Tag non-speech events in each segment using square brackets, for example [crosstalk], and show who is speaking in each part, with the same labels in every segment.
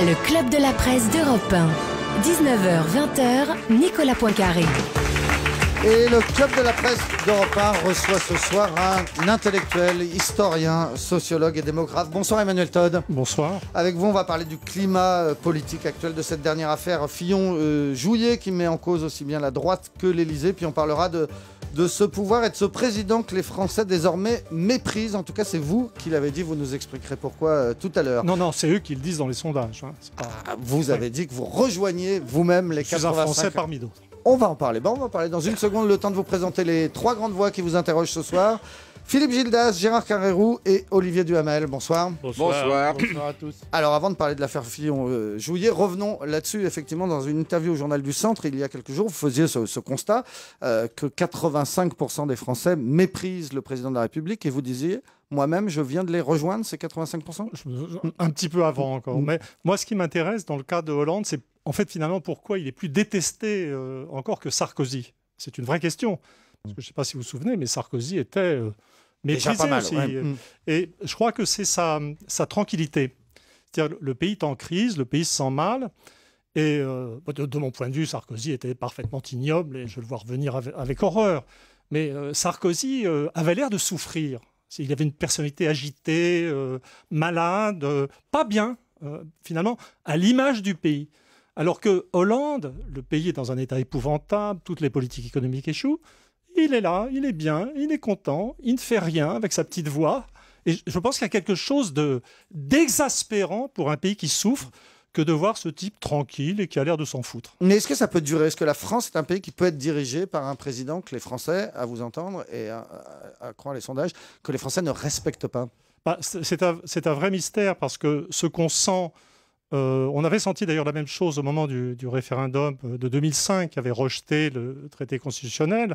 Speaker 1: Le club de la presse d'Europe 1. 19h-20h, Nicolas Poincaré.
Speaker 2: Et le club de la presse d'Europe 1 reçoit ce soir un intellectuel, historien, sociologue et démographe. Bonsoir Emmanuel Todd. Bonsoir. Avec vous, on va parler du climat euh, politique actuel de cette dernière affaire Fillon-Jouillet euh, qui met en cause aussi bien la droite que l'Elysée. Puis on parlera de de ce pouvoir et de ce président que les Français désormais méprisent. En tout cas, c'est vous qui l'avez dit, vous nous expliquerez pourquoi euh, tout à l'heure.
Speaker 1: Non, non, c'est eux qui le disent dans les sondages. Hein. Ah,
Speaker 2: vous avez dit que vous rejoignez vous-même les Je Français parmi d'autres. On va en parler. Bon, on va en parler dans une seconde, le temps de vous présenter les trois grandes voix qui vous interrogent ce soir. Philippe Gildas, Gérard Carrérou et Olivier Duhamel. Bonsoir. Bonsoir. Bonsoir. à tous. Alors, avant de parler de l'affaire Fillon-Jouillet, euh, revenons là-dessus. Effectivement, dans une interview au Journal du Centre, il y a quelques jours, vous faisiez ce, constat euh, que 85% des Français méprisent le président de la République et vous disiez
Speaker 1: moi-même, je viens de les rejoindre, ces 85% Un petit peu avant encore. Mais moi, ce qui m'intéresse dans le cas de Hollande, c'est en fait finalement pourquoi il est plus détesté euh, encore que Sarkozy. C'est une vraie question je ne sais pas si vous vous souvenez, mais Sarkozy était euh, méprisé aussi. Mm. Et je crois que c'est sa, sa, tranquillité. C'est-à-dire le pays est en crise, le pays se sent mal. Et euh, de, mon point de vue, Sarkozy était parfaitement ignoble et je le vois revenir avec, horreur. Mais euh, Sarkozy euh, avait l'air de souffrir. Il avait une personnalité agitée, malade, pas bien, finalement, à l'image du pays. Alors que Hollande, le pays est dans un état épouvantable, toutes les politiques économiques échouent, il est là, il est bien, il est content, il ne fait rien avec sa petite voix. Et je pense qu'il y a quelque chose de d'exaspérant pour un pays qui souffre que de voir ce type tranquille et qui a l'air de s'en foutre.
Speaker 2: Mais est-ce que ça peut durer Est-ce que la France est un pays qui peut être dirigé par un président que les Français, à vous entendre et à, croire les sondages, que les Français ne
Speaker 1: respectent pas bah, C'est un, vrai mystère parce que ce qu'on sent euh, on avait senti d'ailleurs la même chose au moment du, référendum euh, de 2005 qui avait rejeté le traité constitutionnel.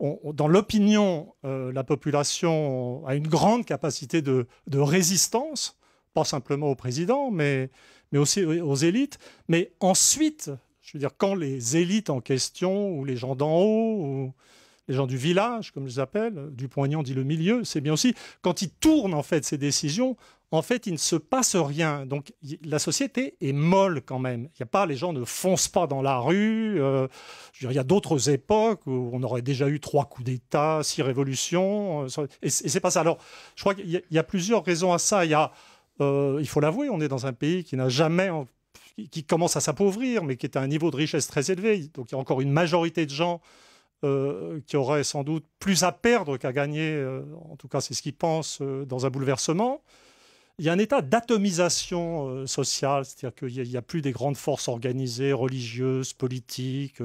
Speaker 1: dans l'opinion, euh, la population a une grande capacité de, résistance, pas simplement au président, mais, aussi aux élites. Mais ensuite, je veux dire, quand les élites en question, ou les gens d'en haut, les gens du village, comme je les appelle, du poignant dit le milieu, c'est bien aussi, quand ils tournent en fait ces décisions, en fait, il ne se passe rien. Donc la société est molle quand même. Il n'y a pas, les gens ne foncent pas dans la rue. Euh, il y a d'autres époques où on aurait déjà eu trois coups d'État, six révolutions. Euh, et et c'est pas ça. Alors, je crois qu'il y, a plusieurs raisons à ça. Il y a, euh, il faut l'avouer, on est dans un pays qui n'a jamais qui commence à s'appauvrir, mais qui est à un niveau de richesse très élevé. Donc il y a encore une majorité de gens euh, qui aurait sans doute plus à perdre qu'à gagner, euh, en tout cas c'est ce qu'ils pensent, euh, dans un bouleversement. Il y a un état d'atomisation sociale, c'est-à-dire qu'il n'y a, plus des grandes forces organisées, religieuses, politiques.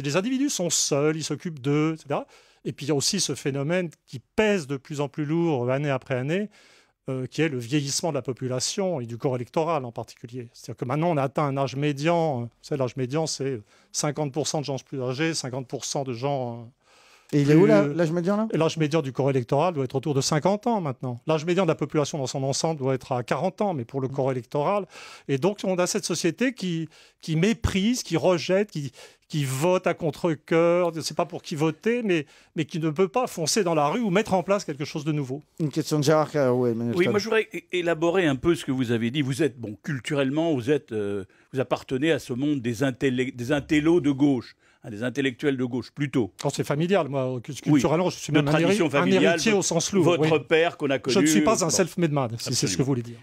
Speaker 1: les individus sont seuls, ils s'occupent d'eux, etc. Et puis il y a aussi ce phénomène qui pèse de plus en plus lourd année après année, euh, qui est le vieillissement de la population et du corps électoral en particulier. C'est-à-dire que maintenant, on a atteint un âge médian. Euh, vous l'âge médian, c'est 50% de gens plus âgés, 50% de gens euh, et il est où l'âge médian L'âge médian du corps électoral doit être autour de 50 ans maintenant. L'âge médian de la population dans son ensemble doit être à 40 ans, mais pour le mm. corps électoral. Et donc on a cette société qui, qui méprise, qui rejette, qui, vote à contre-coeur, ne sais pas pour qui voter, mais, qui ne peut pas foncer dans la rue ou mettre en place quelque chose de nouveau. Une question
Speaker 2: de Gérard Oui, moi je
Speaker 1: voudrais élaborer un peu ce que vous avez dit. Vous êtes, bon, culturellement, vous, êtes, euh, vous appartenez à ce monde des, des intellos de gauche des intellectuels de gauche, plutôt. Quand c'est familial, moi, culturellement, je suis même un, héri héritier au sens lourd. Votre père qu'on a connu. Je ne suis pas un self-made man, c'est ce que vous voulez dire.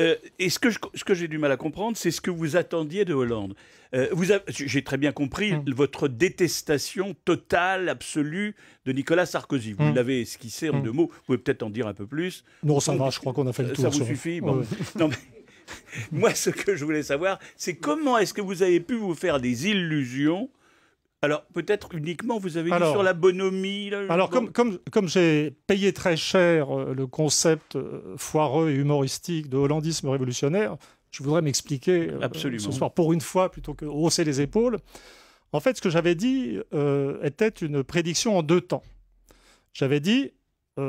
Speaker 1: Euh, et ce que, j'ai du mal à comprendre, c'est ce que vous attendiez de Hollande. Euh, j'ai très bien compris hum. votre détestation totale, absolue de Nicolas Sarkozy. Vous hum. l'avez esquissé en hum. deux mots. Vous pouvez peut-être en dire un peu plus. Non, ça va, je crois qu'on a fait le tour. Ça vous suffit [laughs] [laughs] Moi, ce que je voulais savoir, c'est comment est-ce que vous avez pu vous faire des illusions alors peut-être uniquement, vous avez sur la bonhomie. alors comme, j'ai payé très cher euh, le concept euh, foireux et humoristique de hollandisme révolutionnaire, je voudrais m'expliquer euh, ce soir pour une fois plutôt que hausser les épaules. En fait, ce que j'avais dit était une prédiction en deux temps. J'avais dit,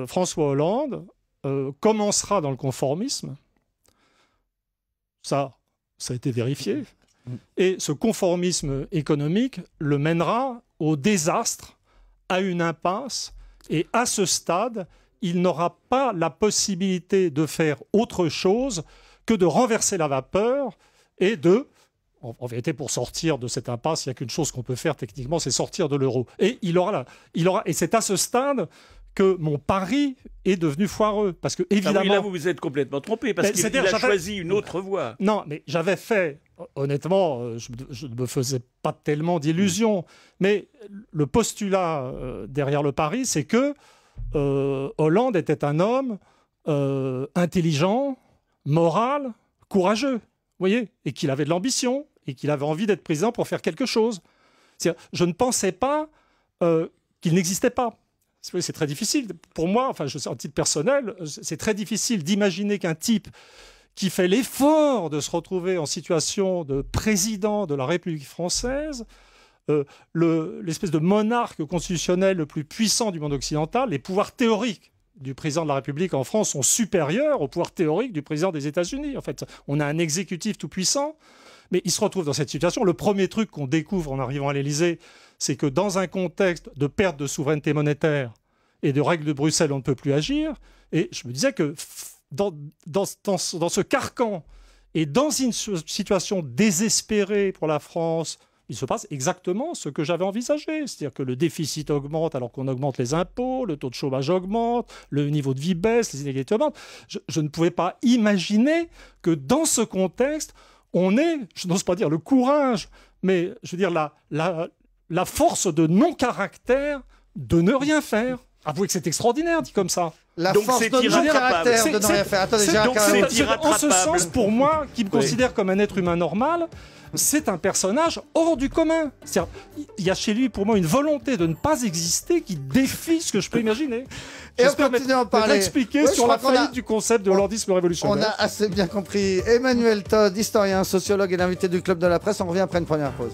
Speaker 1: François Hollande commencera dans le conformisme. Ça, ça a été vérifié. Et ce conformisme économique le mènera au désastre, à une impasse. Et à ce stade, il n'aura pas la possibilité de faire autre chose que de renverser la vapeur et de, en, vérité, pour sortir de cette impasse, il n'y a qu'une chose qu'on peut faire techniquement, c'est sortir de l'euro. Et il aura, il aura, et c'est à ce stade que mon pari est devenu foireux. Parce que, ah évidemment. là, vous vous êtes complètement trompé, parce qu'il a choisi une autre voie. Non, mais j'avais fait honnêtement, euh, je, ne me faisais pas tellement d'illusions. Mais le postulat euh, derrière le pari, c'est que euh, Hollande était un homme intelligent, moral, courageux, voyez, et qu'il avait de l'ambition, et qu'il avait envie d'être président pour faire quelque chose. Je ne pensais pas qu'il n'existait pas. C'est très difficile. Pour moi, enfin, je, en titre personnel, c'est très difficile d'imaginer qu'un type qui fait l'effort de se retrouver en situation de président de la République française, euh, l'espèce de monarque constitutionnel le plus puissant du monde occidental, les pouvoirs théoriques du président de la République en France sont supérieurs aux pouvoirs théoriques du président des États-Unis. En fait, on a un exécutif tout puissant, mais il se retrouve dans cette situation. Le premier truc qu'on découvre en arrivant à l'Élysée, c'est que dans un contexte de perte de souveraineté monétaire et de règles de Bruxelles, on ne peut plus agir. Et je me disais que dans, dans, dans, ce carcan et dans une situation désespérée pour la France, il se passe exactement ce que j'avais envisagé. C'est-à-dire que le déficit augmente alors qu'on augmente les impôts, le taux de chômage augmente, le niveau de vie baisse, les inégalités augmentent. Je, je ne pouvais pas imaginer que dans ce contexte, on ait, je n'ose pas dire le courage, mais je veux dire la, la, la force de non-caractère de ne rien faire. Avouez que c'est extraordinaire dit comme ça. La donc force de caractère de ne rien faire. en ce sens, pour moi, qui me considère comme un être humain normal, c'est un personnage hors du commun. Il y a chez lui, pour moi, une volonté de ne pas exister qui défie ce que je peux imaginer. Et on continue à en parler. sur la faillite du concept de l'ordisme révolutionnaire. On a
Speaker 2: assez bien compris. Emmanuel Todd, historien, sociologue et l'invité du Club de la Presse. On revient après une première pause.